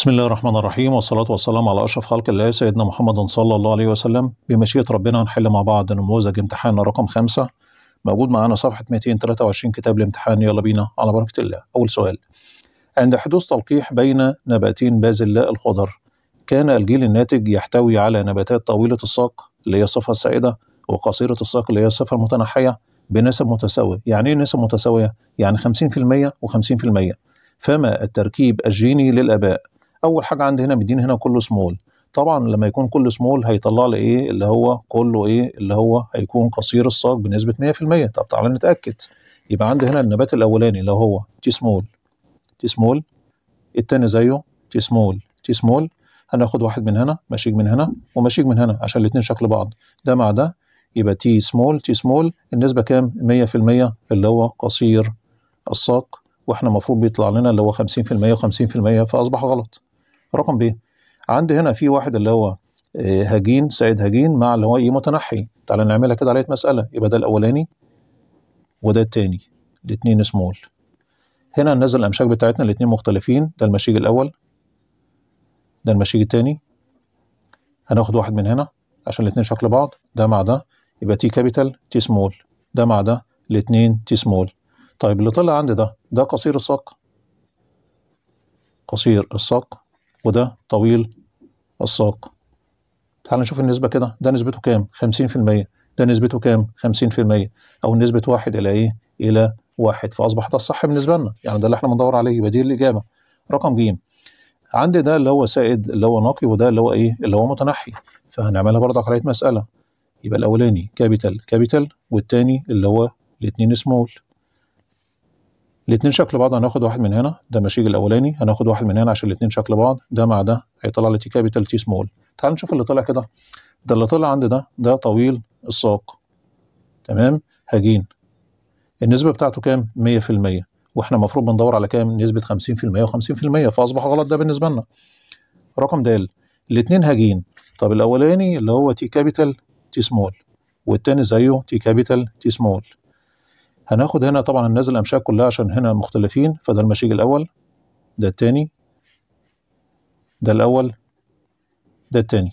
بسم الله الرحمن الرحيم والصلاة والسلام على أشرف خلق الله سيدنا محمد صلى الله عليه وسلم بمشيئة ربنا هنحل مع بعض نموذج امتحان رقم خمسة موجود معانا صفحة 223 كتاب الامتحان يلا بينا على بركة الله أول سؤال عند حدوث تلقيح بين نباتين بازلاء الخضر كان الجيل الناتج يحتوي على نباتات طويلة الساق اللي هي الصفة السائدة وقصيرة الساق اللي هي الصفة المتنحية بنسب متساوية يعني ايه نسب متساوية؟ يعني 50% و50% فما التركيب الجيني للآباء اول حاجه عندي هنا مدين هنا كله سمول طبعا لما يكون كل سمول هيطلع لي ايه اللي هو كله ايه اللي هو هيكون قصير الساق بنسبه 100% طب تعالى نتاكد يبقى عندي هنا النبات الاولاني اللي هو تي سمول تي سمول الثاني زيه تي سمول تي سمول هناخد واحد من هنا مشيج من هنا ومشيج من هنا عشان الاثنين شكل بعض ده مع ده يبقى تي سمول تي سمول النسبة كام؟ 100% اللي هو قصير الساق واحنا المفروض بيطلع لنا اللي هو 50% و50% فأصبح غلط رقم ب عندي هنا في واحد اللي هو آه، هجين سيد هجين مع اللي هو ايه متنحي تعالى نعملها كده عليه مسألة يبقى ده الأولاني وده التاني الاثنين سمول هنا ننزل الأمشاك بتاعتنا الاثنين مختلفين ده المشيج الأول ده المشيج الثاني هناخد واحد من هنا عشان الاثنين شكل بعض ده مع ده يبقى تي كابيتال تي سمول ده مع ده الاثنين تي سمول طيب اللي طلع عندي ده ده قصير الساق قصير الساق وده طويل الساق تعال نشوف النسبة كده ده نسبته كام 50% ده نسبته كام 50% أو نسبة واحد إلى إيه إلى واحد فأصبح ده الصح بالنسبة لنا يعني ده اللي احنا بندور عليه يبقى دي الإجابة رقم ج عندي ده اللي هو سائد اللي هو نقي وده اللي هو إيه اللي هو متنحي فهنعملها برضه على مسألة يبقى الأولاني كابيتال كابيتال والتاني اللي هو الاتنين سمول الاثنين شكل بعض هناخد واحد من هنا ده مشيج الاولاني هناخد واحد من هنا عشان الاثنين شكل بعض ده مع ده هيطلع لي تي كابيتال تي سمول تعال نشوف اللي طلع كده ده اللي طلع عند ده ده طويل الساق تمام هجين النسبه بتاعته كام 100% واحنا المفروض بندور على كام نسبه 50% و50% فاصبح غلط ده بالنسبه لنا رقم د الاثنين هجين طب الاولاني اللي هو تي كابيتال تي سمول والتاني زيه تي كابيتال تي سمول هناخد هنا طبعا النازل الامشاك كلها عشان هنا مختلفين فده المشيج الاول ده التاني ده الاول ده التاني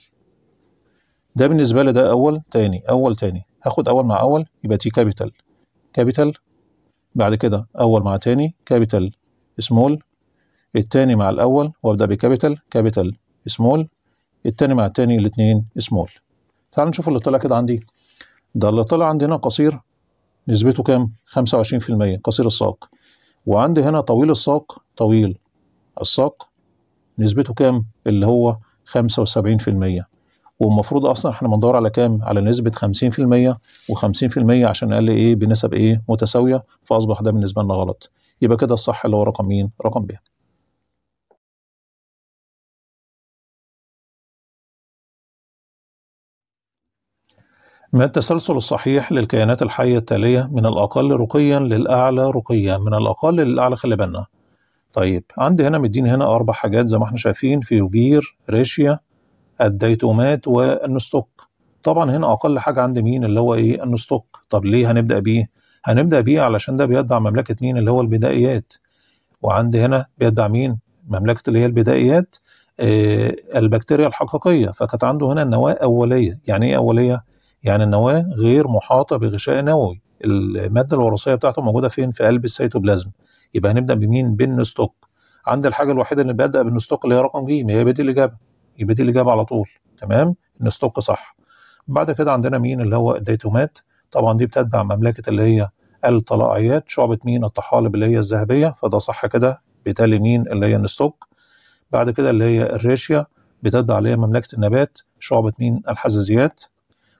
ده بالنسبه لي ده اول تاني اول تاني هاخد اول مع اول يبقى تي كابيتال كابيتال بعد كده اول مع تاني كابيتال سمول التاني مع الاول وابدا بكابيتال كابيتال سمول التاني مع التاني الاتنين سمول تعال نشوف اللي طلع كده عندي ده اللي طلع عندنا قصير نسبته كام 25% قصير الساق وعندي هنا طويل الساق طويل الساق نسبته كام اللي هو 75% والمفروض اصلا احنا بندور على كام على نسبه 50% و50% عشان قال لي ايه بنسب ايه متساويه فاصبح ده بالنسبه لنا غلط يبقى كده الصح اللي هو رقم مين رقم ب ما التسلسل الصحيح للكيانات الحية التالية من الأقل رقيا للأعلى رقيا من الأقل للأعلى خلي بالنا طيب عندي هنا مدين هنا أربع حاجات زي ما احنا شايفين فيوجير ريشيا الديتومات والنستوك طبعا هنا أقل حاجة عند مين اللي هو إيه النستوك طب ليه هنبدأ بيه هنبدأ بيه علشان ده بيتبع مملكة مين اللي هو البدائيات وعند هنا بيتبع مين مملكة اللي هي البدائيات آه البكتيريا الحقيقية فكانت عنده هنا النواة أولية يعني إيه أولية يعني النواه غير محاطه بغشاء نووي الماده الوراثيه بتاعته موجوده فين في قلب السيتوبلازم يبقى هنبدا بمين بالنستوك عند الحاجه الوحيده اللي بدا بالنستوك اللي هي رقم ج هي دي الاجابه يبقى دي الاجابه على طول تمام النستوك صح بعد كده عندنا مين اللي هو الديتومات طبعا دي بتتبع مملكه اللي هي الطلائعيات شعبه مين الطحالب اللي هي الذهبيه فده صح كده بتالي مين اللي هي النستوك بعد كده اللي هي الريشيا بتتبع اللي هي مملكه النبات شعبه مين الحزازيات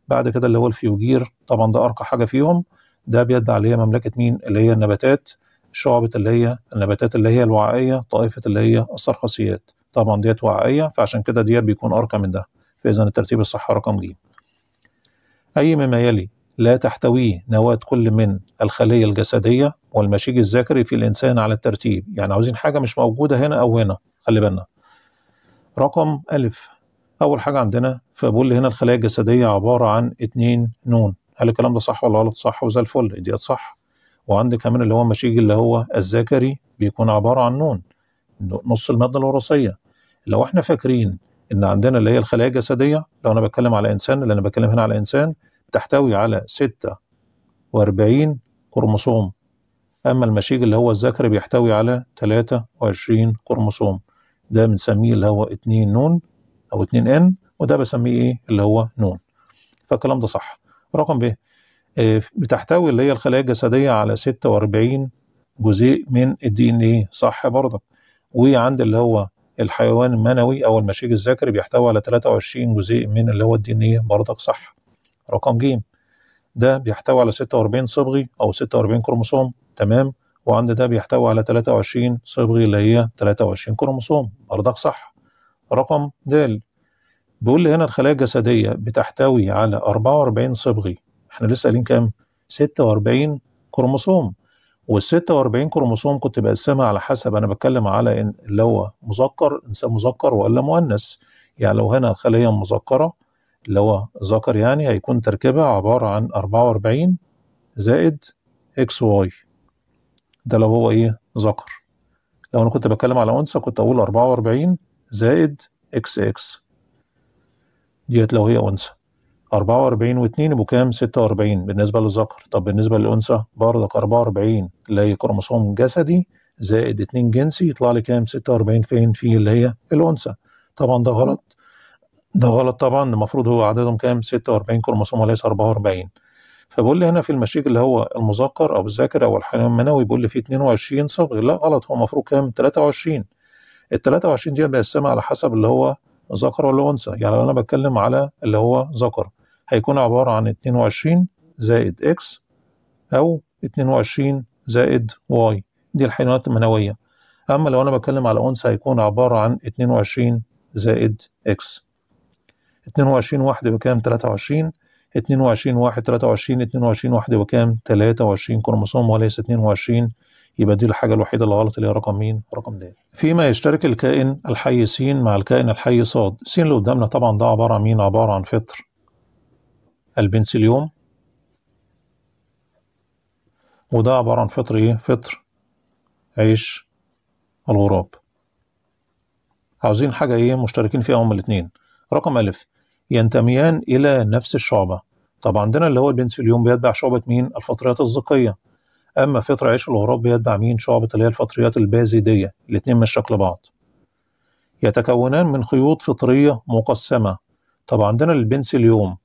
بعد كده اللي هو الفيوجير طبعا ده ارقى حاجه فيهم ده اللي هي مملكه مين اللي هي النباتات شعبة اللي هي النباتات اللي هي الوعائية طائفة اللي هي الصرخصيات طبعا ديت وعائية فعشان كده ديت بيكون أرقى من ده فإذا الترتيب الصح رقم ج أي مما يلي لا تحتويه نواة كل من الخلية الجسدية والمشيج الذكري في الإنسان على الترتيب يعني عاوزين حاجة مش موجودة هنا أو هنا خلي بالنا رقم ألف اول حاجه عندنا فبقول هنا الخلايا الجسديه عباره عن اتنين نون هل الكلام ده صح ولا غلط صح وزي الفل دي صح وعندك كمان اللي هو مشيج اللي هو الذكري بيكون عباره عن نون نص الماده الوراثيه لو احنا فاكرين ان عندنا اللي هي الخلايا الجسديه لو انا بتكلم على انسان اللي انا بتكلم هنا على انسان بتحتوي على 46 كروموسوم اما المشيج اللي هو الذكري بيحتوي على 23 كروموسوم ده بنسميه اللي هو اتنين نون او 2 ان وده بسميه ايه اللي هو نون فالكلام ده صح رقم ب آه، بتحتوي اللي هي الخلايا الجسديه على 46 جزيء من الدي ان ايه صح برضك وعند اللي هو الحيوان المنوي او المشيج الذكري بيحتوي على 23 جزيء من اللي هو الدي ان ايه برضك صح رقم ج ده بيحتوي على 46 صبغي او 46 كروموسوم تمام وعند ده بيحتوي على 23 صبغي اللي هي 23 كروموسوم برضك صح رقم د بيقول لي هنا الخلايا الجسدية بتحتوي على 44 صبغي احنا لسه قايلين كام 46 كروموسوم وال 46 كروموسوم كنت بقسمها على حسب انا بتكلم على إن اللي هو مذكر انسان مذكر ولا مؤنث يعني لو هنا خلية مذكرة اللي هو ذكر يعني هيكون تركيبها عبارة عن 44 زائد اكس واي ده لو هو ايه ذكر لو انا كنت بتكلم على انثى كنت اقول 44 زائد اكس اكس ديت لو هي أنثى 44 و2 يبقوا كام 46 بالنسبة للذكر طب بالنسبة للأنثى برضك 44 اللي هي كروموسوم جسدي زائد 2 جنسي يطلع لي كام 46 فين في اللي هي الأنثى طبعا ده غلط ده غلط طبعا المفروض هو عددهم كام 46 كروموسوم وليس 44 فبقول لي هنا في المشيك اللي هو المذكر او الذاكر او الحيوان المنوي بيقول لي في 22 صبغ لا غلط هو المفروض كام 23 ال 23 دقيقه بيقسمها على حسب اللي هو ذكر ولا انثى يعني لو انا بتكلم على اللي هو ذكر هيكون عباره عن 22 زائد اكس او 22 زائد واي دي الحيوانات المنويه اما لو انا بتكلم على انثى هيكون عباره عن 22 زائد اكس 22 واحد بكام 23 22 واحد 23 22 واحد بكام 23 كروموسوم وليس 22 يبقى دي الحاجة الوحيدة اللي غلط اللي هي رقم مين؟ رقم د. فيما يشترك الكائن الحي س مع الكائن الحي ص، س اللي قدامنا طبعا ده عبارة عن مين؟ عبارة عن فطر البنسليوم وده عبارة عن فطر ايه؟ فطر عيش الغراب. عاوزين حاجة ايه؟ مشتركين فيها هما الاتنين. رقم ألف ينتميان إلى نفس الشعبة. طب عندنا اللي هو البنسليوم بيتبع شعبة مين؟ الفطريات الزقية. اما فطر عيش الغراب بيدعمين شعبة اللي هي الفطريات البازيدية الاتنين مش شكل بعض يتكونان من خيوط فطرية مقسمة طب عندنا البنس اليوم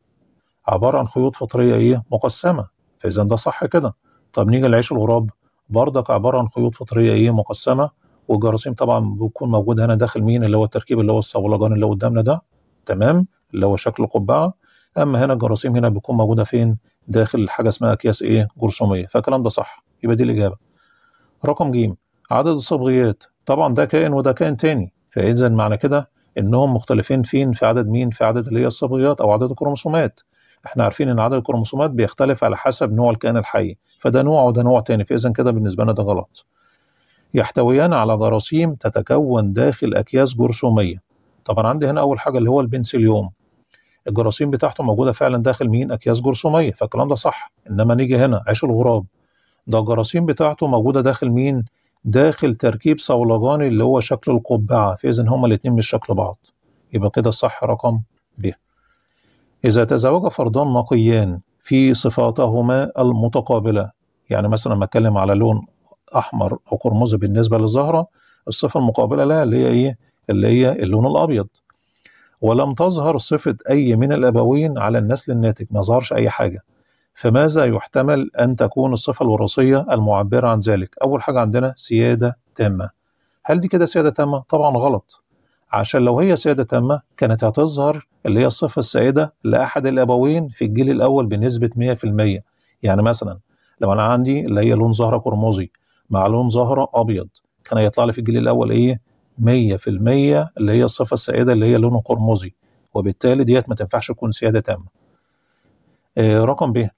عبارة عن خيوط فطرية ايه مقسمة فاذا ده صح كده طب نيجي لعيش الغراب بردك عبارة عن خيوط فطرية ايه مقسمة والجراثيم طبعا بيكون موجود هنا داخل مين اللي هو التركيب اللي هو الصولجان اللي قدامنا ده تمام اللي هو شكل قبعة اما هنا الجراثيم هنا بيكون موجودة فين داخل حاجه اسمها اكياس ايه جرثوميه فالكلام ده صح يبقى دي الاجابه رقم ج عدد الصبغيات طبعا ده كائن وده كائن تاني فاذا معنى كده انهم مختلفين فين في عدد مين في عدد اللي هي الصبغيات او عدد الكروموسومات احنا عارفين ان عدد الكروموسومات بيختلف على حسب نوع الكائن الحي فده نوع وده نوع تاني فاذا كده بالنسبه لنا ده غلط يحتويان على جراثيم تتكون داخل اكياس جرثوميه طبعا عندي هنا اول حاجه اللي هو البنسليوم الجراثيم بتاعته موجوده فعلا داخل مين اكياس جرثوميه فالكلام ده صح انما نيجي هنا عيش الغراب ده الجراثيم بتاعته موجوده داخل مين داخل تركيب صولجاني اللي هو شكل القبعه فاذا هما الاثنين مش شكل بعض يبقى كده الصح رقم ب اذا تزوج فردان نقيان في صفاتهما المتقابله يعني مثلا لما اتكلم على لون احمر او قرمزي بالنسبه للزهره الصفه المقابله لها اللي هي ايه اللي هي اللون الابيض ولم تظهر صفة أي من الأبوين على النسل الناتج ما ظهرش أي حاجة فماذا يحتمل أن تكون الصفة الوراثية المعبرة عن ذلك؟ أول حاجة عندنا سيادة تامة هل دي كده سيادة تامة؟ طبعا غلط عشان لو هي سيادة تامة كانت هتظهر اللي هي الصفة السائدة لأحد الأبوين في الجيل الأول بنسبة 100% يعني مثلا لو أنا عندي اللي هي لون زهرة قرمزي مع لون زهرة أبيض كان هيطلع لي في الجيل الأول إيه؟ 100% اللي هي الصفه السائده اللي هي لونه قرمزي وبالتالي ديت ما تنفعش تكون سياده تامه. آه رقم ب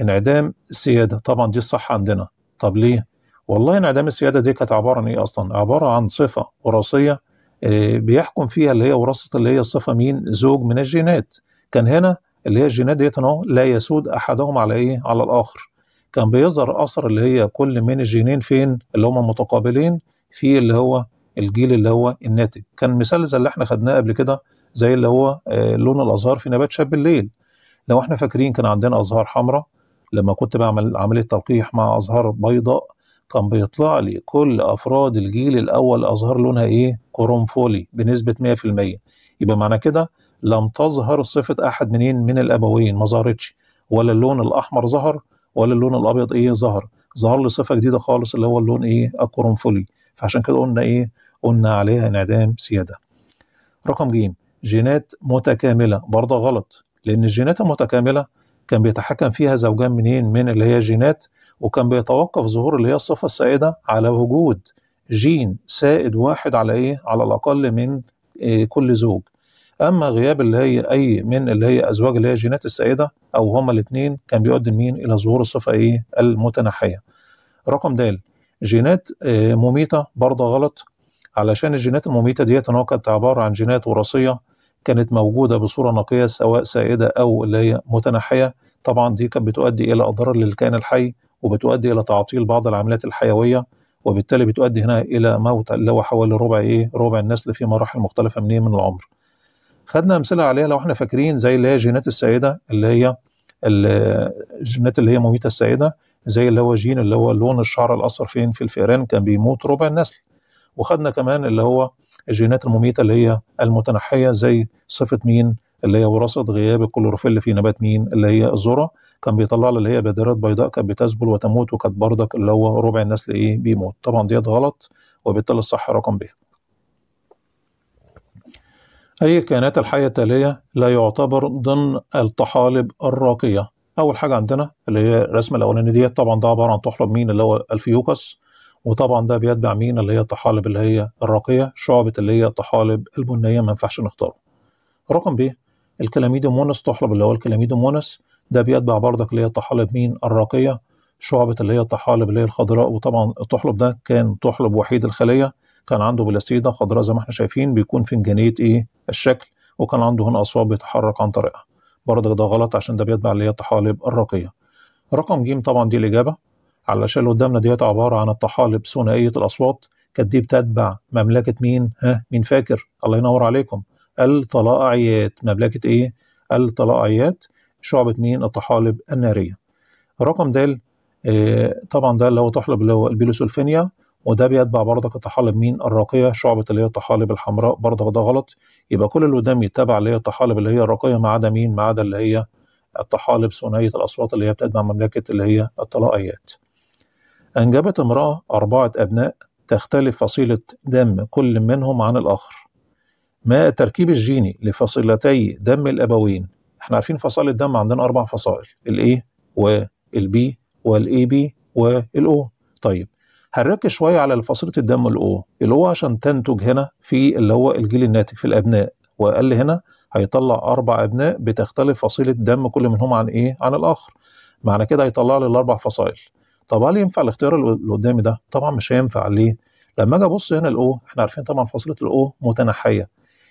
انعدام السياده طبعا دي الصح عندنا طب ليه؟ والله انعدام السياده دي كانت عباره عن ايه اصلا؟ عباره عن صفه وراثيه آه بيحكم فيها اللي هي وراثه اللي هي الصفه مين؟ زوج من الجينات. كان هنا اللي هي الجينات ديت اهو لا يسود احدهم على ايه؟ على الاخر. كان بيظهر اثر اللي هي كل من الجينين فين؟ اللي هما متقابلين في اللي هو الجيل اللي هو الناتج كان مثال زي اللي احنا خدناه قبل كده زي اللي هو آه، لون الازهار في نبات شاب الليل لو احنا فاكرين كان عندنا ازهار حمراء لما كنت بعمل عمليه تلقيح مع ازهار بيضاء كان بيطلع لي كل افراد الجيل الاول ازهار لونها ايه قرنفولي بنسبه 100% يبقى معنى كده لم تظهر صفه احد منين من الابوين ما ظهرتش ولا اللون الاحمر ظهر ولا اللون الابيض ايه ظهر ظهر لي صفه جديده خالص اللي هو اللون ايه القرنفولي فعشان كده قلنا ايه قلنا عليها انعدام سيادة رقم جيم جينات متكاملة برضه غلط لأن الجينات المتكاملة كان بيتحكم فيها زوجان منين من اللي هي جينات وكان بيتوقف ظهور اللي هي الصفة السائدة على وجود جين سائد واحد على إيه على الأقل من إيه كل زوج أما غياب اللي هي أي من اللي هي أزواج اللي هي جينات السائدة أو هما الاثنين كان بيؤدي مين إلى ظهور الصفة إيه المتنحية رقم د جينات آه، مميتة برضه غلط علشان الجينات المميتة ديت إن هو كانت عبارة عن جينات وراثية كانت موجودة بصورة نقية سواء سائدة أو اللي هي متنحية طبعا دي كانت بتؤدي إلى أضرار للكائن الحي وبتؤدي إلى تعطيل بعض العمليات الحيوية وبالتالي بتؤدي هنا إلى موت اللي هو حوالي ربع إيه ربع النسل في مراحل مختلفة من إيه من العمر. خدنا أمثلة عليها لو احنا فاكرين زي اللي هي جينات السائدة اللي هي الجينات اللي هي مميتة السائدة زي اللي هو جين اللي هو لون الشعر الأصفر فين في الفئران كان بيموت ربع النسل وخدنا كمان اللي هو الجينات المميته اللي هي المتنحيه زي صفه مين اللي هي وراثه غياب الكلوروفيل في نبات مين اللي هي الذره كان بيطلع لي اللي هي بادرات بيضاء كانت بتذبل وتموت وكانت بردك اللي هو ربع الناس اللي ايه بيموت طبعا ديت غلط وبالتالي الصح رقم ب أي الكائنات الحية التالية لا يعتبر ضمن الطحالب الراقية أول حاجة عندنا اللي هي الرسمة الأولانية ديت طبعا ده عبارة عن طحلب مين اللي هو الفيوكس وطبعا ده بيتبع مين اللي هي الطحالب اللي هي الراقيه شعبه اللي هي الطحالب البنيه ما ينفعش نختاره رقم ب مونس طحلب اللي هو مونس ده بيتبع بردك اللي هي الطحالب مين الراقيه شعبه اللي هي الطحالب اللي هي الخضراء وطبعا الطحلب ده كان طحلب وحيد الخليه كان عنده بلاسيدا خضراء زي ما احنا شايفين بيكون فنجانيه ايه الشكل وكان عنده هنا اصوات بيتحرك عن طريقها بردك ده غلط عشان ده بيتبع اللي هي الطحالب الراقيه رقم ج طبعا دي الاجابه علشان اللي قدامنا ديت عباره عن الطحالب ثنائيه الاصوات كانت دي بتتبع مملكه مين؟ ها مين فاكر؟ الله ينور عليكم الطلائعيات مملكه ايه؟ الطلائعيات شعبه مين؟ الطحالب الناريه. رقم د آه طبعا ده اللي هو طحلب اللي هو البيلوسولفينيا وده بيتبع برضك الطحالب مين الراقيه شعبه اللي هي الطحالب الحمراء برضك ده غلط يبقى كل اللي قدامي يتبع اللي هي الطحالب اللي هي الراقيه ما عدا مين ما عدا اللي هي الطحالب ثنائيه الاصوات اللي هي بتتبع مملكه اللي هي الطلائعيات أنجبت امرأة أربعة أبناء تختلف فصيلة دم كل منهم عن الآخر ما التركيب الجيني لفصيلتي دم الأبوين احنا عارفين فصائل الدم عندنا أربع فصائل الأي A والأي B والأو AB O طيب هنركز شوية على فصيلة الدم الأو O O عشان تنتج هنا في اللي هو الجيل الناتج في الأبناء وقال هنا هيطلع أربع أبناء بتختلف فصيلة دم كل منهم عن إيه؟ عن الآخر معنى كده هيطلع لي الأربع فصائل طب هل ينفع الاختيار اللي قدامي ده؟ طبعا مش هينفع ليه؟ لما اجي ابص هنا الاو احنا عارفين طبعا فاصله الاو متنحيه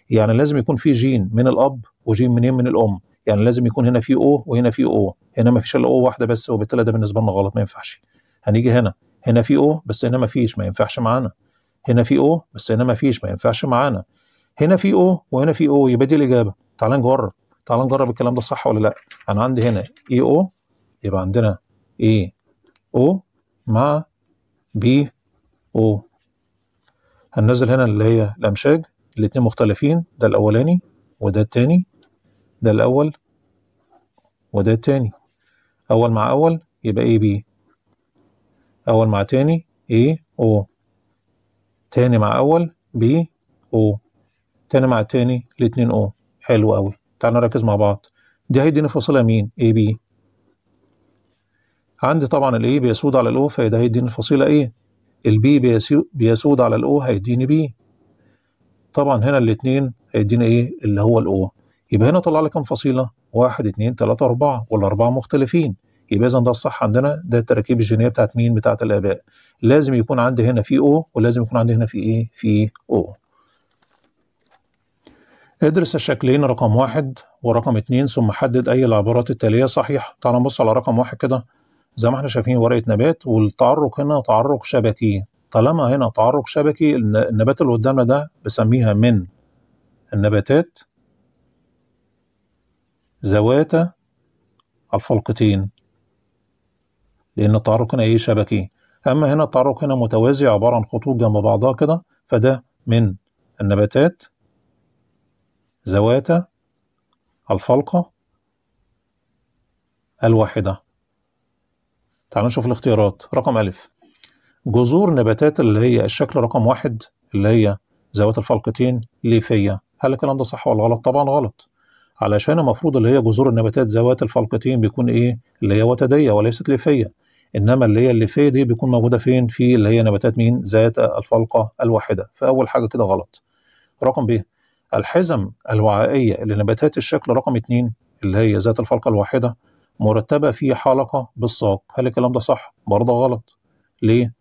يعني لازم يكون في جين من الاب وجين منين من الام يعني لازم يكون هنا في او وهنا في او هنا ما فيش الا او واحده بس وبالتالي ده بالنسبه لنا غلط ما ينفعش هنيجي هنا هنا في او بس هنا ما فيش ما ينفعش معانا هنا في او بس هنا ما فيش ما ينفعش معانا هنا في او وهنا في او يبقى دي الاجابه تعال نجرب تعال نجرب الكلام ده صح ولا لا انا عندي هنا اي او يبقى عندنا ايه او مع بي او هننزل هنا اللي هي الامشاج الاتنين مختلفين ده الاولاني وده التاني ده الاول وده التاني اول مع اول يبقى اي بي اول مع تاني اي او تاني مع اول بي او تاني مع التاني الاتنين او حلو قوي تعالوا نركز مع بعض دي هيديني فاصله مين اي بي عندي طبعا الايه بيسود على الاو فده هيديني الفصيله ايه البي بيسود على الاو هيديني بي طبعا هنا الاثنين هيديني ايه اللي هو الاو يبقى هنا طلع لي كام فصيله 1 2 3 4 والاربعه مختلفين يبقى اذا ده الصح عندنا ده التراكيب الجينيه بتاعت مين بتاعت الاباء لازم يكون عندي هنا في او ولازم يكون عندي هنا في ايه في او ادرس الشكلين رقم واحد ورقم اتنين ثم حدد أي العبارات التالية صحيحة تعالى نبص على رقم واحد كده زي ما احنا شايفين ورقه نبات والتعرق هنا تعرق شبكي طالما هنا تعرق شبكي النبات اللي قدامنا ده بسميها من النباتات ذوات الفلقتين لان التعرق هنا ايه شبكي اما هنا التعرق هنا متوازي عباره عن خطوط جنب بعضها كده فده من النباتات ذوات الفلقه الواحده تعالوا نشوف الاختيارات رقم ألف جذور نباتات اللي هي الشكل رقم واحد اللي هي ذوات الفلقتين ليفية هل الكلام ده صح ولا غلط؟ طبعا غلط علشان المفروض اللي هي جذور النباتات ذوات الفلقتين بيكون ايه؟ اللي هي وتدية وليست ليفية انما اللي هي الليفية دي بيكون موجودة فين؟ في اللي هي نباتات مين؟ ذات الفلقة الواحدة فأول حاجة كده غلط رقم ب الحزم الوعائية لنباتات الشكل رقم اتنين اللي هي ذات الفلقة الواحدة مرتبة في حلقة بالساق هل الكلام ده صح؟ برضه غلط ليه؟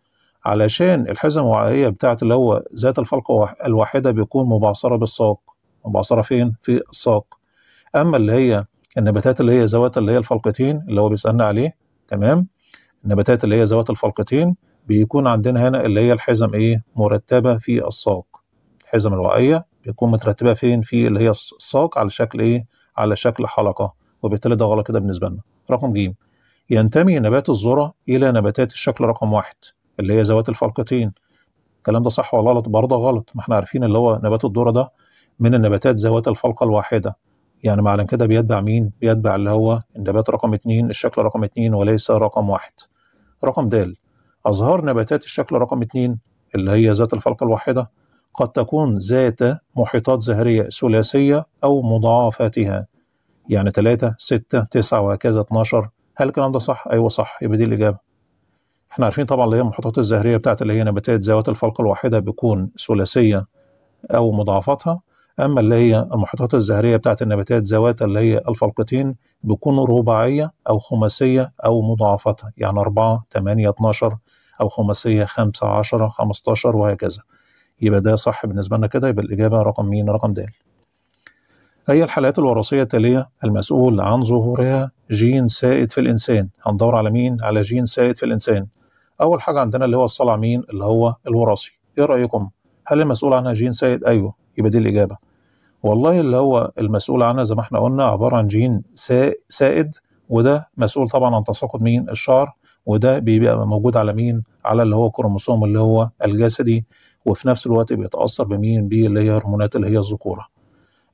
علشان الحزم الوعائية بتاعت اللي هو ذات الفلقة الواحدة بيكون مبعثرة بالساق مبعثرة فين؟ في الساق أما اللي هي النباتات اللي هي ذوات اللي هي الفلقتين اللي هو بيسألنا عليه تمام؟ النباتات اللي هي ذوات الفلقتين بيكون عندنا هنا اللي هي الحزم ايه؟ مرتبة في الساق الحزم الوعائية بيكون مترتبة فين؟ في اللي هي الساق على شكل ايه؟ على شكل حلقة وبالتالي ده غلط كده بالنسبه لنا رقم ج ينتمي نبات الذره الى نباتات الشكل رقم واحد اللي هي ذوات الفلقتين الكلام ده صح ولا غلط برضه غلط ما احنا عارفين اللي هو نبات الذره ده من النباتات ذوات الفلقه الواحده يعني معلن كده بيتبع مين بيتبع اللي هو النبات رقم اثنين الشكل رقم اثنين وليس رقم واحد رقم د أزهار نباتات الشكل رقم اثنين اللي هي ذات الفلقة الواحدة قد تكون ذات محيطات زهرية ثلاثية أو مضاعفاتها يعني 3 6 9 وهكذا 12 هل الكلام ده صح؟ ايوه صح يبقى دي الاجابه. احنا عارفين طبعا اللي هي المحطات الزهريه بتاعت اللي هي نباتات ذوات الفلق الواحده بيكون ثلاثيه او مضاعفاتها اما اللي هي المحطات الزهريه بتاعت النباتات ذوات اللي هي الفلقتين بيكون رباعيه او خماسيه او مضاعفاتها يعني 4 8 12 او خماسيه 5 10 15 وهكذا. يبقى ده صح بالنسبه لنا كده يبقى الاجابه رقم مين؟ رقم دال. هي الحالات الوراثية التالية المسؤول عن ظهورها جين سائد في الإنسان هندور على مين؟ على جين سائد في الإنسان أول حاجة عندنا اللي هو الصلع مين؟ اللي هو الوراثي إيه رأيكم؟ هل المسؤول عنها جين سائد؟ أيوه يبقى دي الإجابة والله اللي هو المسؤول عنها زي ما احنا قلنا عبارة عن جين سائد وده مسؤول طبعا عن تساقط مين؟ الشعر وده بيبقى موجود على مين؟ على اللي هو الكروموسوم اللي هو الجسدي وفي نفس الوقت بيتأثر بمين؟ بيه اللي هي هرمونات اللي هي الذكورة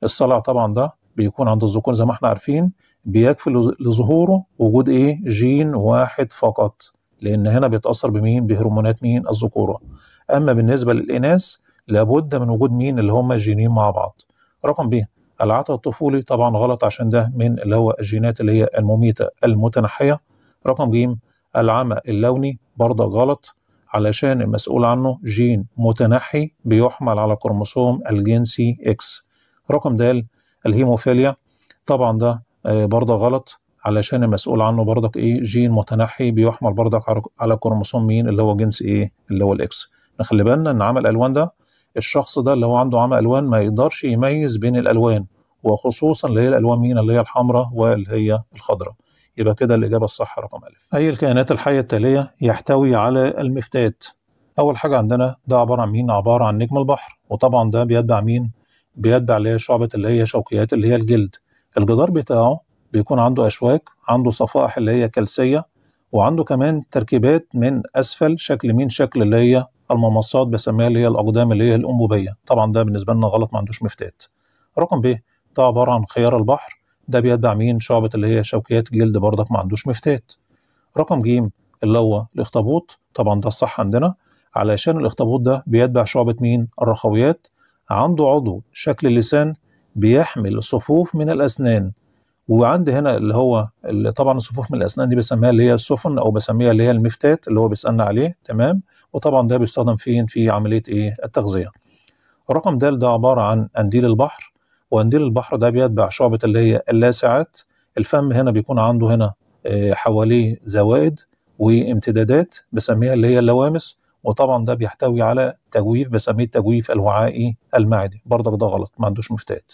الصلع طبعا ده بيكون عند الذكور زي ما احنا عارفين بيكفي لظهوره وجود ايه جين واحد فقط لان هنا بيتاثر بمين بهرمونات مين الذكوره اما بالنسبه للاناث لابد من وجود مين اللي هم جينين مع بعض رقم ب العطاء الطفولي طبعا غلط عشان ده من اللي هو الجينات اللي هي المميته المتنحيه رقم ج العمى اللوني برضه غلط علشان المسؤول عنه جين متنحي بيحمل على كروموسوم الجنسي اكس رقم د الهيموفيليا طبعا ده آه، برضه غلط علشان المسؤول عنه برضك ايه جين متنحي بيحمل برضك على كروموسوم مين اللي هو جنس ايه اللي هو الاكس نخلي بالنا ان عمل الالوان ده الشخص ده اللي هو عنده عمى الوان ما يقدرش يميز بين الالوان وخصوصا اللي هي الالوان مين اللي هي الحمراء واللي هي الخضراء يبقى كده الاجابه الصح رقم ألف اي الكائنات الحيه التاليه يحتوي على المفتات اول حاجه عندنا ده عباره عن مين عباره عن نجم البحر وطبعا ده بيتبع مين بيتبع اللي هي شعبة اللي هي شوكيات اللي هي الجلد الجدار بتاعه بيكون عنده أشواك عنده صفائح اللي هي كلسية وعنده كمان تركيبات من أسفل شكل مين شكل اللي هي الممصات بسميها اللي هي الأقدام اللي هي الأنبوبية طبعا ده بالنسبة لنا غلط ما عندوش مفتات رقم ب ده عبارة عن خيار البحر ده بيتبع مين شعبة اللي هي شوكيات جلد برضك ما عندوش مفتات رقم ج اللي هو الاخطبوط طبعا ده الصح عندنا علشان الاخطبوط ده بيتبع شعبة مين الرخويات عنده عضو شكل اللسان بيحمل صفوف من الأسنان وعندي هنا اللي هو اللي طبعا الصفوف من الاسنان دي بسميها اللي هي السفن او بسميها اللي هي المفتات اللي هو بيسالنا عليه تمام وطبعا ده بيستخدم فين في عمليه ايه التغذيه رقم د ده عباره عن انديل البحر وانديل البحر ده بيتبع شعبه اللي هي اللاسعات الفم هنا بيكون عنده هنا آه، حواليه زوائد وامتدادات بسميها اللي هي اللوامس وطبعا ده بيحتوي على تجويف بسميه التجويف الوعائي المعدي برضك ده غلط ما عندوش مفتات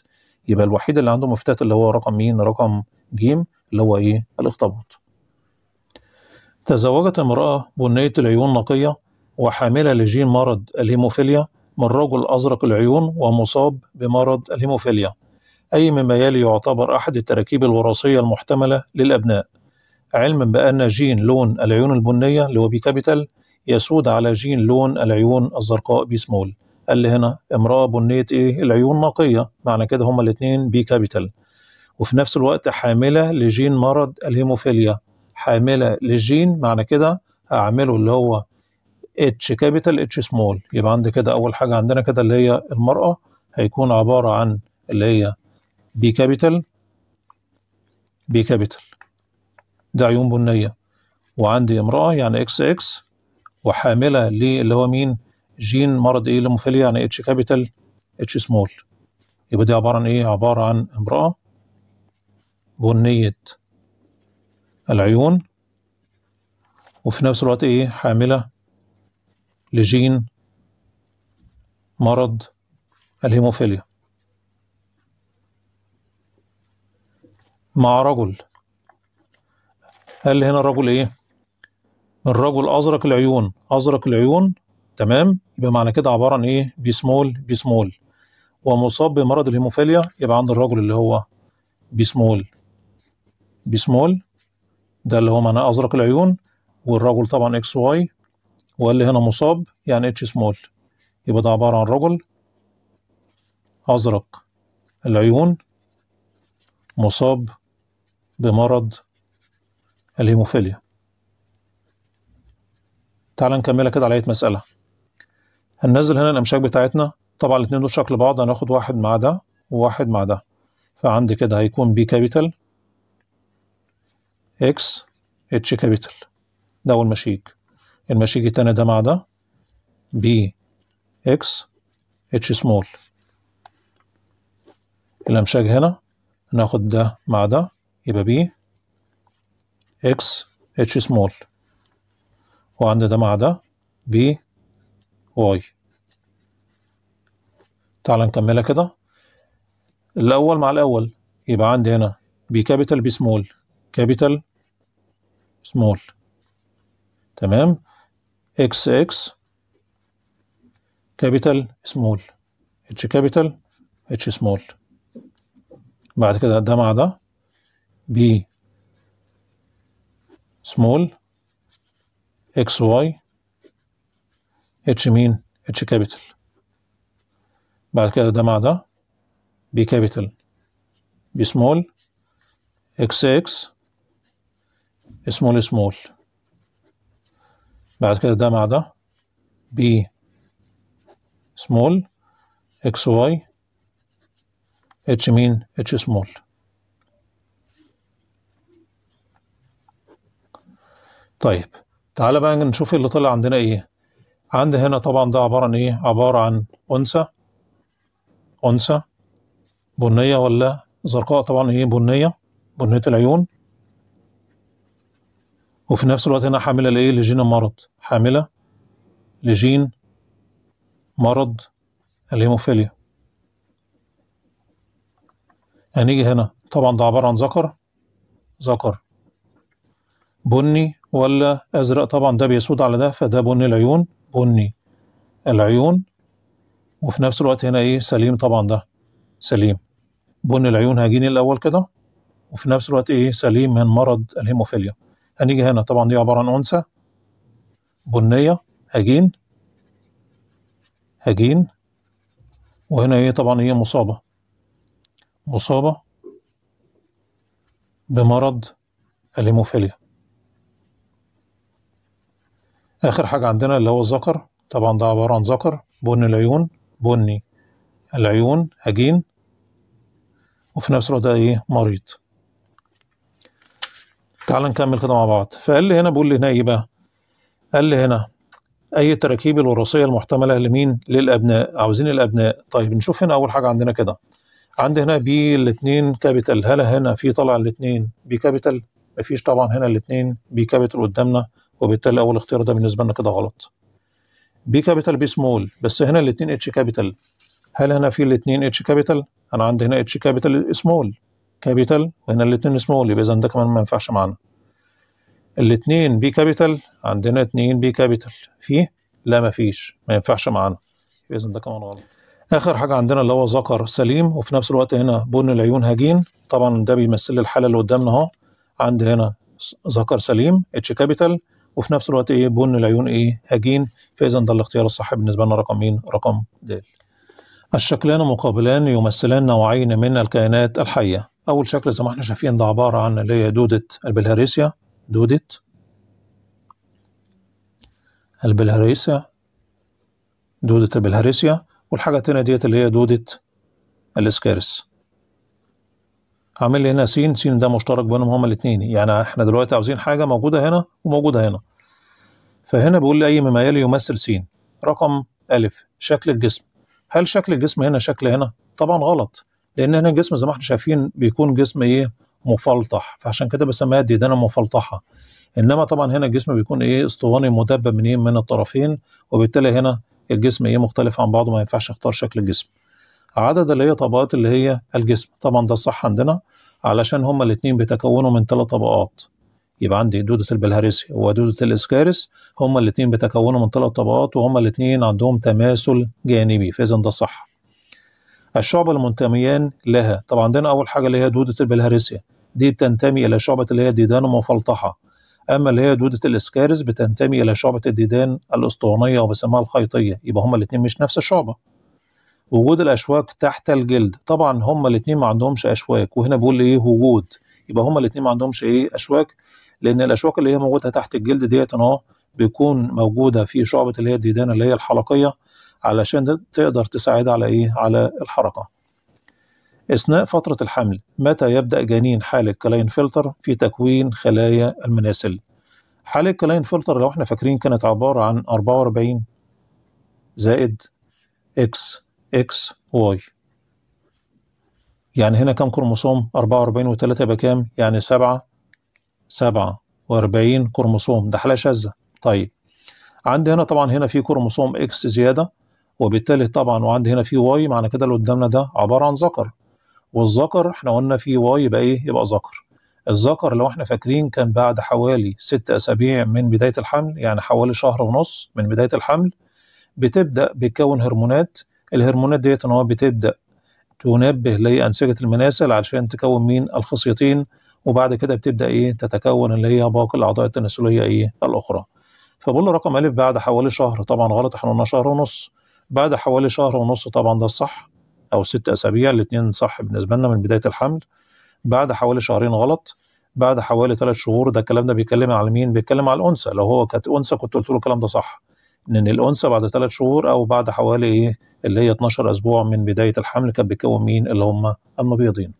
يبقى الوحيد اللي عنده مفتات اللي هو رقم مين رقم ج اللي هو ايه الاخطبوط تزوجت امرأة بنية العيون نقية وحاملة لجين مرض الهيموفيليا من رجل أزرق العيون ومصاب بمرض الهيموفيليا أي مما يلي يعتبر أحد التراكيب الوراثية المحتملة للأبناء علما بأن جين لون العيون البنية اللي هو بي كابيتال يسود على جين لون العيون الزرقاء سمول قال لي هنا امرأة بنية إيه العيون نقية معنى كده هما الاثنين بي كابيتال وفي نفس الوقت حاملة لجين مرض الهيموفيليا حاملة للجين معنى كده هعمله اللي هو اتش كابيتال اتش سمول يبقى عندي كده أول حاجة عندنا كده اللي هي المرأة هيكون عبارة عن اللي هي بي كابيتال بي كابيتال ده عيون بنية وعندي امرأة يعني اكس اكس وحامله للي هو مين جين مرض ايه الليموفيليا يعني اتش كابيتال اتش سمول يبقى دي عباره عن ايه عباره عن امراه بنيه العيون وفي نفس الوقت ايه حامله لجين مرض الهيموفيليا مع رجل قال لي هنا الرجل ايه الرجل ازرق العيون ازرق العيون تمام يبقى معنى كده عباره عن ايه بي سمول بي سمول ومصاب بمرض الهيموفيليا يبقى عند الرجل اللي هو بي سمول بي سمول ده اللي هو معناه ازرق العيون والرجل طبعا اكس واي وقال لي هنا مصاب يعني اتش سمول يبقى ده عباره عن رجل ازرق العيون مصاب بمرض الهيموفيليا تعال نكملها كده على ايه مساله هننزل هنا الامشاك بتاعتنا طبعا الاتنين دول شكل بعض هناخد واحد مع ده وواحد مع ده فعندي كده هيكون بي كابيتال اكس اتش كابيتال ده اول مشيك المشيك التاني ده مع ده بي اكس اتش سمول الامشاج هنا ناخد ده مع ده يبقى بي اكس اتش سمول وعندنا ده مع ده ب واي تعال نكملها كده الأول مع الأول يبقى عندي هنا بي كابيتال بي سمول كابيتال سمول تمام اكس اكس كابيتال سمول اتش كابيتال اتش سمول بعد كده ده مع ده بي سمول اكس واي اتش مين اتش كابيتال بعد كده ده مع ده بي كابيتال بي سمول اكس اكس سمول سمول بعد كده ده مع ده بي سمول اكس واي اتش مين اتش سمول طيب تعالى بقى نشوف اللي طلع عندنا ايه عند هنا طبعا ده عبارة عن ايه عبارة عن انثى انثى بنية ولا زرقاء طبعا ايه بنية بنية العيون وفي نفس الوقت هنا حاملة لايه لجين المرض حاملة لجين مرض الهيموفيليا هنيجي هنا طبعا ده عبارة عن ذكر ذكر بني ولا أزرق طبعا ده بيسود على ده فده بني العيون بني العيون وفي نفس الوقت هنا إيه سليم طبعا ده سليم بني العيون هجيني الأول كده وفي نفس الوقت إيه سليم من مرض الهيموفيليا هنيجي هنا طبعا دي عبارة عن أنثى بنية هجين هجين وهنا ايه طبعا هي مصابة مصابة بمرض الهيموفيليا آخر حاجة عندنا اللي هو الذكر طبعا ده عبارة عن ذكر بن العيون بني العيون هجين وفي نفس الوقت ده إيه مريض تعال نكمل كده مع بعض فقال لي هنا بيقول لي هنا إيه بقى قال لي هنا أي التراكيب الوراثية المحتملة لمين للأبناء عاوزين الأبناء طيب نشوف هنا أول حاجة عندنا كده عندي هنا بي الاتنين كابيتال هلا هنا في طلع الاتنين بي كابيتال مفيش طبعا هنا الاتنين بي كابيتال قدامنا وبالتالي اول اختيار ده بالنسبه لنا كده غلط بي كابيتال بي سمول بس هنا الاثنين اتش كابيتال هل هنا في الاثنين اتش كابيتال انا عندي هنا اتش كابيتال سمول كابيتال وهنا الاثنين سمول يبقى اذا ده كمان ما ينفعش معانا الاثنين بي كابيتال عندنا اثنين بي كابيتال فيه لا ما فيش ما ينفعش معانا يبقى اذا ده كمان غلط اخر حاجه عندنا اللي هو ذكر سليم وفي نفس الوقت هنا بن العيون هجين طبعا ده بيمثل الحاله اللي قدامنا اهو عندي هنا ذكر سليم اتش كابيتال وفي نفس الوقت ايه بن العيون ايه هجين فاذا ده الاختيار الصح بالنسبه لنا رقم مين رقم د الشكلان مقابلان يمثلان نوعين من الكائنات الحيه اول شكل زي ما احنا شايفين ده عباره عن اللي هي دوده البلهاريسيا دوده البلهاريسيا دوده البلهاريسيا والحاجه التانيه ديت اللي هي دوده الاسكارس هعمل هنا س س ده مشترك بينهم هما الاثنين يعني احنا دلوقتي عاوزين حاجه موجوده هنا وموجوده هنا فهنا بيقول لي اي يلي يمثل س رقم ا شكل الجسم هل شكل الجسم هنا شكل هنا طبعا غلط لان هنا الجسم زي ما احنا شايفين بيكون جسم ايه مفلطح فعشان كده بسميها الديدانه مفلطحه انما طبعا هنا الجسم بيكون ايه اسطواني مدبب من ايه من الطرفين وبالتالي هنا الجسم ايه مختلف عن بعضه ما ينفعش اختار شكل الجسم عدد اللي هي طبقات اللي هي الجسم طبعا ده الصح عندنا علشان هما الاتنين بيتكونوا من ثلاث طبقات يبقى عندي دودة البلهارسي ودودة الإسكارس هما الاتنين بيتكونوا من ثلاث طبقات وهما الاتنين عندهم تماثل جانبي فإذا ده صح الشعب المنتميان لها طبعا عندنا أول حاجة اللي هي دودة البلهارسيا دي بتنتمي إلى شعبة اللي هي ديدان مفلطحة أما اللي هي دودة الإسكارس بتنتمي إلى شعبة الديدان الأسطوانية وبسموها الخيطية يبقى هما الاتنين مش نفس الشعبة وجود الاشواك تحت الجلد طبعا هما الاثنين ما عندهمش اشواك وهنا بقول ايه وجود يبقى هما الاثنين ما عندهمش ايه اشواك لان الاشواك اللي هي موجوده تحت الجلد ديت اه بيكون موجوده في شعبه اللي هي الديدان اللي هي الحلقيه علشان تقدر تساعد على ايه على الحركه اثناء فتره الحمل متى يبدا جنين حاله كلاين فلتر في تكوين خلايا المناسل حاله كلاين فلتر لو احنا فاكرين كانت عباره عن 44 زائد اكس اكس واي يعني هنا كم كروموسوم 44 و3 بكام يعني 7 47 كروموسوم ده حالة شاذة طيب عندي هنا طبعا هنا في كروموسوم اكس زيادة وبالتالي طبعا وعندي هنا في واي معنى كده اللي قدامنا ده عبارة عن ذكر والذكر احنا قلنا في واي يبقى ايه يبقى ذكر الذكر لو احنا فاكرين كان بعد حوالي ست اسابيع من بداية الحمل يعني حوالي شهر ونص من بداية الحمل بتبدأ بتكون هرمونات الهرمونات ديت ان هو بتبدا تنبه لانسجه المناسل علشان تكون مين الخصيتين وبعد كده بتبدا ايه تتكون اللي هي باقي الاعضاء التناسليه ايه الاخرى فبقول رقم الف بعد حوالي شهر طبعا غلط احنا قلنا شهر ونص بعد حوالي شهر ونص طبعا ده الصح او ست اسابيع الاثنين صح بالنسبه لنا من بدايه الحمل بعد حوالي شهرين غلط بعد حوالي ثلاث شهور ده الكلام ده بيتكلم على مين؟ بيتكلم على الانثى لو هو كانت انثى كنت قلت له الكلام ده صح ان الانثى بعد ثلاث شهور او بعد حوالي ايه اللي هي 12 اسبوع من بدايه الحمل كانت بتكون مين اللي هم المبيضين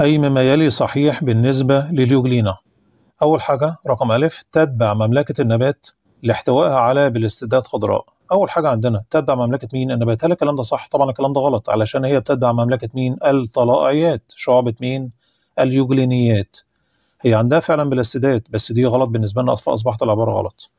اي مما يلي صحيح بالنسبه لليوجلينا اول حاجه رقم ألف تتبع مملكه النبات لاحتوائها على بالاستداد خضراء اول حاجه عندنا تتبع مملكه مين النبات هل الكلام ده صح طبعا الكلام ده غلط علشان هي بتتبع مملكه مين الطلائعيات شعبه مين اليوجلينيات هي عندها فعلا بلاستيدات بس دي غلط بالنسبه لنا اصبحت العباره غلط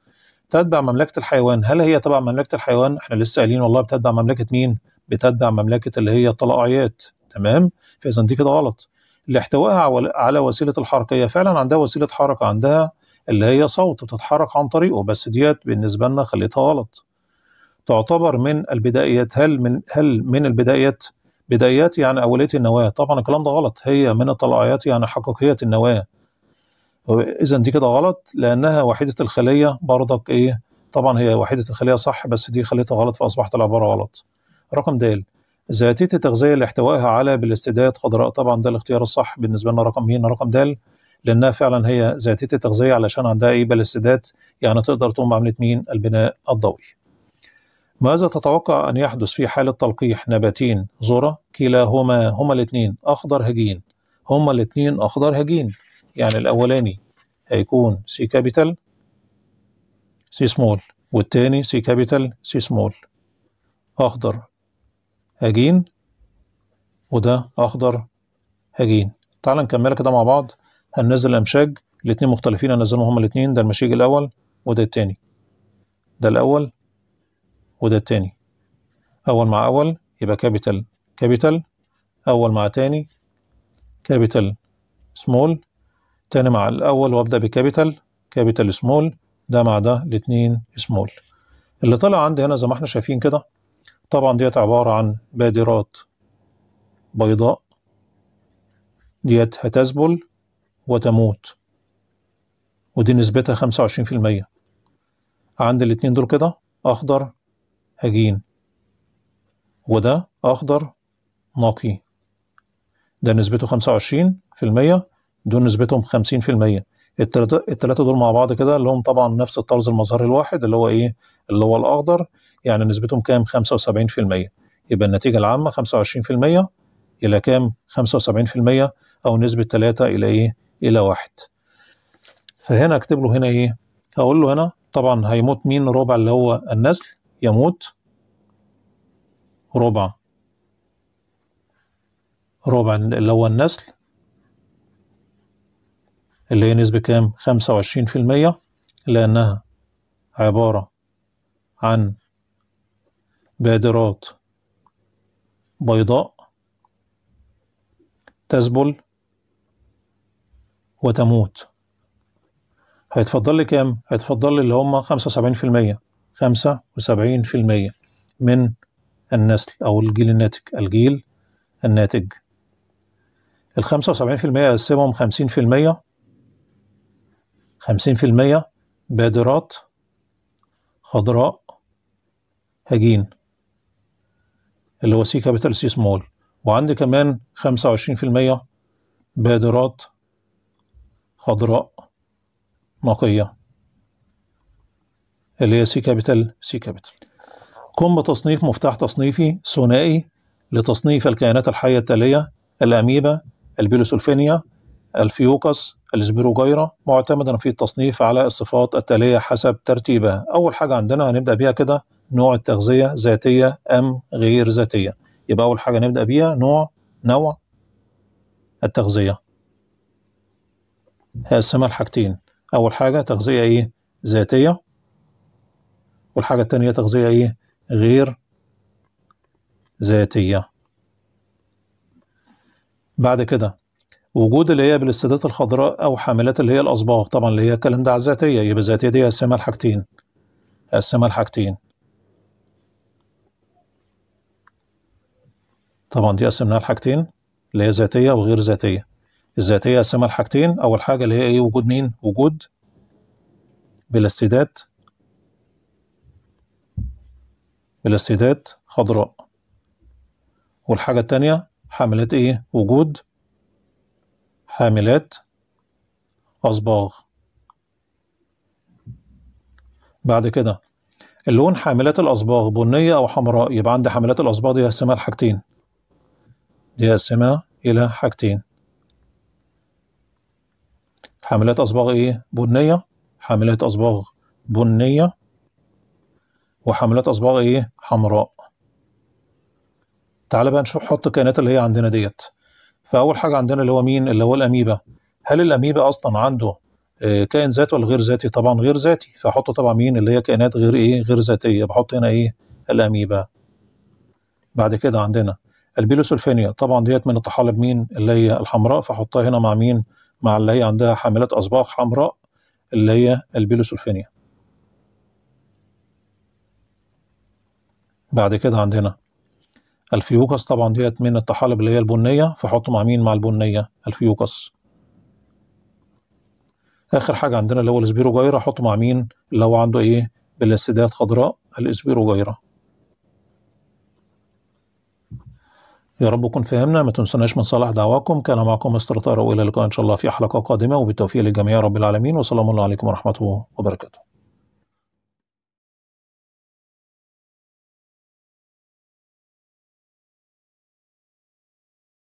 تتبع مملكه الحيوان هل هي تبع مملكه الحيوان احنا لسه قايلين والله بتتبع مملكه مين بتتبع مملكه اللي هي الطلائعيات تمام فاذا دي كده غلط لاحتوائها على وسيله الحركه هي فعلا عندها وسيله حركه عندها اللي هي صوت بتتحرك عن طريقه بس ديت بالنسبه لنا خليتها غلط تعتبر من البدائيات هل من هل من البدائيات بدايات يعني اوليه النواه طبعا الكلام ده غلط هي من الطلائعيات يعني حقيقيه النواه اذا دي كده غلط لانها وحيده الخليه برضك ايه طبعا هي وحيده الخليه صح بس دي خليتها غلط فاصبحت العباره غلط رقم د ذاتيه التغذيه لاحتوائها على بالاستداد خضراء طبعا ده الاختيار الصح بالنسبه لنا رقم مين رقم د لانها فعلا هي ذاتيه التغذيه علشان عندها ايه بالاستداد يعني تقدر تقوم بعمليه مين البناء الضوئي ماذا تتوقع ان يحدث في حاله تلقيح نباتين ذره كلاهما هما الاثنين اخضر هجين هما الاثنين اخضر هجين يعني الأولاني هيكون سي كابيتال سي سمول والتاني سي كابيتال سي سمول أخضر هجين وده أخضر هجين تعال نكملها كده مع بعض هننزل الأمشاج الاتنين مختلفين هنزلهم هما الاتنين ده المشيج الأول وده التاني ده الأول وده التاني أول مع أول يبقى كابيتال كابيتال أول مع تاني كابيتال سمول تاني مع الأول وأبدأ بكابيتال كابيتال سمول ده مع ده الاتنين سمول اللي طلع عندي هنا زي ما احنا شايفين كده طبعا ديت عبارة عن بادرات بيضاء ديت هتذبل وتموت ودي نسبتها 25% عند الاتنين دول كده أخضر هجين وده أخضر نقي ده نسبته 25% دول نسبتهم 50% الثلاثة دول مع بعض كده اللي هم طبعا نفس الطرز المظهري الواحد اللي هو ايه اللي هو الاخضر يعني نسبتهم كام 75% يبقى النتيجة العامة 25% إلى كام 75% أو نسبة 3 إلى إيه إلى واحد فهنا أكتب له هنا إيه هقول له هنا طبعا هيموت مين ربع اللي هو النسل يموت ربع ربع اللي هو النسل اللي هي نسبة كام؟ خمسة وعشرين في المية لأنها عبارة عن بادرات بيضاء تذبل وتموت هيتفضل لي كام؟ هيتفضل لي اللي وسبعين 75% 75% من النسل أو الجيل الناتج الجيل الناتج ال 75% في 50% خمسين في المية بادرات خضراء هجين اللي هو سي كابيتال سي سمول وعندي كمان خمسة وعشرين في المية بادرات خضراء نقية اللي هي سي كابيتال سي كابيتال قم بتصنيف مفتاح تصنيفي ثنائي لتصنيف الكائنات الحية التالية الأميبا البيلوسولفينيا الفيوكس الاسبيروجايرا معتمدا في التصنيف على الصفات التاليه حسب ترتيبها اول حاجه عندنا هنبدا بيها كده نوع التغذيه ذاتيه ام غير ذاتيه يبقى اول حاجه نبدا بيها نوع نوع التغذيه هقسمها لحاجتين اول حاجه تغذيه ايه ذاتيه والحاجه التانية تغذيه ايه غير ذاتيه بعد كده وجود اللي هي بالاستادات الخضراء او حاملات اللي هي الاصباغ طبعا اللي هي الكلام ده على الذاتيه يبقى الذاتيه دي قسمها لحاجتين قسمها لحاجتين طبعا دي قسمناها لحاجتين اللي هي ذاتيه وغير ذاتيه الذاتيه قسمها لحاجتين اول حاجه اللي هي ايه وجود مين وجود بلاستيدات بلاستيدات خضراء والحاجه الثانيه حاملات ايه وجود حاملات أصباغ بعد كده اللون حاملات الأصباغ بنية أو حمراء يبقى عندي حاملات الأصباغ دي هقسمها لحاجتين دي هقسمها إلى حاجتين حاملات أصباغ إيه؟ بنية حاملات أصباغ بنية وحاملات أصباغ إيه؟ حمراء تعال بقى نشوف حط الكائنات اللي هي عندنا ديت فاول حاجه عندنا اللي هو مين اللي هو الاميبا هل الاميبا اصلا عنده آه، كائن ذاتي ولا غير ذاتي طبعا غير ذاتي فاحط طبعا مين اللي هي كائنات غير ايه غير ذاتيه بحط هنا ايه الاميبا بعد كده عندنا البيلوسولفينيا طبعا ديت من الطحالب مين اللي هي الحمراء فاحطها هنا مع مين مع اللي هي عندها حاملات اصباغ حمراء اللي هي البيلوسولفينيا بعد كده عندنا الفيوكس طبعا ديت من الطحالب اللي هي البنية فحطه مع مين مع البنية الفيوكس آخر حاجة عندنا اللي هو جايره حطه مع مين اللي هو عنده إيه بلاستيدات خضراء جايره يا رب كن فهمنا ما تنسناش من صالح دعواكم كان معكم مستر طارق والى اللقاء ان شاء الله في حلقه قادمه وبالتوفيق للجميع رب العالمين وسلام الله عليكم ورحمه وبركاته